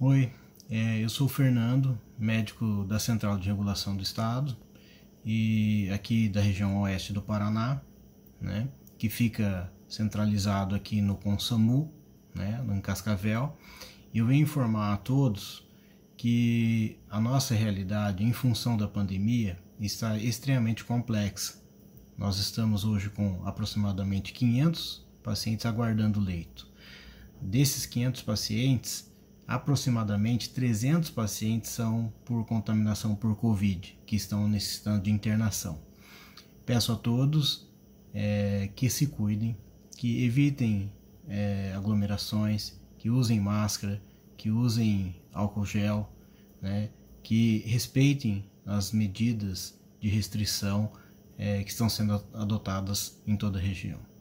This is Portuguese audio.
Oi, é, eu sou o Fernando, médico da Central de Regulação do Estado e aqui da região oeste do Paraná, né, que fica centralizado aqui no Consamu, né, em Cascavel. E eu venho informar a todos que a nossa realidade, em função da pandemia, está extremamente complexa. Nós estamos hoje com aproximadamente 500 pacientes aguardando leito. Desses 500 pacientes, aproximadamente 300 pacientes são por contaminação por Covid, que estão necessitando de internação. Peço a todos é, que se cuidem, que evitem é, aglomerações, que usem máscara, que usem álcool gel, né, que respeitem as medidas de restrição é, que estão sendo adotadas em toda a região.